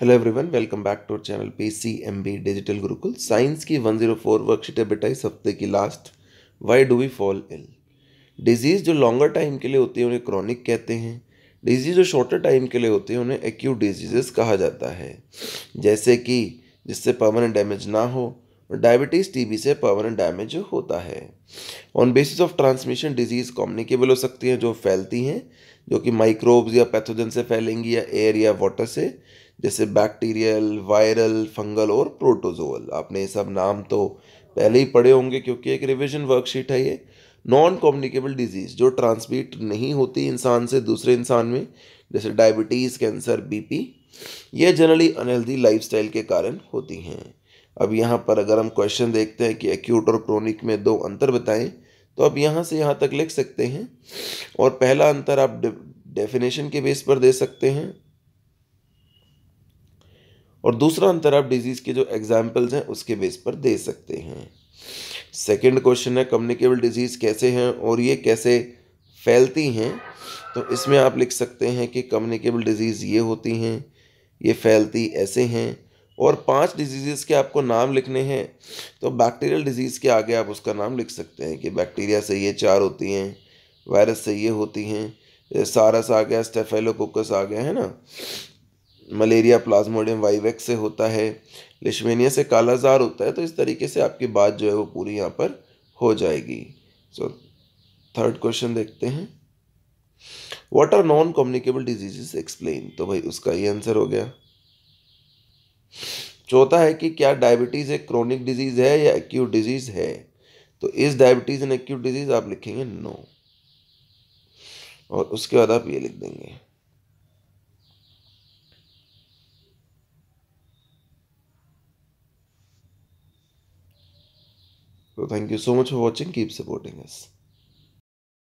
Hello everyone welcome back to our channel PCMB digital Gurukul science की 104 worksheet बेटा इस हफ्ते की last why do we fall ill disease जो लॉन्गर टाइम के लिए होती है उन्हें क्रॉनिक कहते हैं डिजीज़ जो शॉर्टर टाइम के लिए होती है उन्हें एक्यूट डिजीजेस कहा जाता है जैसे कि जिससे परमानेंट डैमेज ना हो और डायबिटीज़ टीबी से पर्मानेंट डैमेज होता है on basis of transmission disease communicable हो सकती हैं जो फैलती हैं जो कि माइक्रोब्स या पैथोजन से फैलेंगी या एयर या वाटर से जैसे बैक्टीरियल वायरल फंगल और प्रोटोजोअल आपने ये सब नाम तो पहले ही पढ़े होंगे क्योंकि एक रिविजन वर्कशीट है ये नॉन कम्युनिकेबल डिजीज़ जो ट्रांसमिट नहीं होती इंसान से दूसरे इंसान में जैसे डायबिटीज़ कैंसर बीपी ये जनरली अनहेल्दी लाइफस्टाइल के कारण होती हैं अब यहाँ पर अगर हम क्वेश्चन देखते हैं कि एक्यूट और क्रोनिक में दो अंतर बताएं तो अब यहाँ से यहाँ तक लिख सकते हैं और पहला अंतर आप डेफिनेशन के बेस पर दे सकते हैं और दूसरा अंतर आप डिजीज़ के जो एग्जाम्पल्स हैं उसके बेस पर दे सकते हैं सेकेंड क्वेश्चन है कम्युनिकेबल डिजीज़ कैसे हैं और ये कैसे फैलती हैं तो इसमें आप लिख सकते हैं कि कम्युनिकेबल डिजीज़ ये होती हैं ये फैलती ऐसे हैं और पांच डिजीज़ के आपको नाम लिखने हैं तो बैक्टीरियल डिजीज़ के आगे आप उसका नाम लिख सकते हैं कि बैक्टीरिया से ये चार होती हैं वायरस से ये होती हैं सारस आ गया स्टेफेलोकोकस आ गया है ना मलेरिया प्लाज्मोडियम वाइवेक्स से होता है लिशमेनिया से कालाजार होता है तो इस तरीके से आपकी बात जो है वो पूरी यहाँ पर हो जाएगी सो थर्ड क्वेश्चन देखते हैं what are non communicable diseases explain तो भाई उसका ये आंसर हो गया चौथा है कि क्या डायबिटीज़ एक क्रोनिक डिजीज़ है या एक्यूट डिजीज़ है तो इस डायबिटीज़ एंड एक्यूट डिजीज़ आप लिखेंगे नो और उसके बाद आप ये लिख देंगे So thank you so much for watching. Keep supporting us.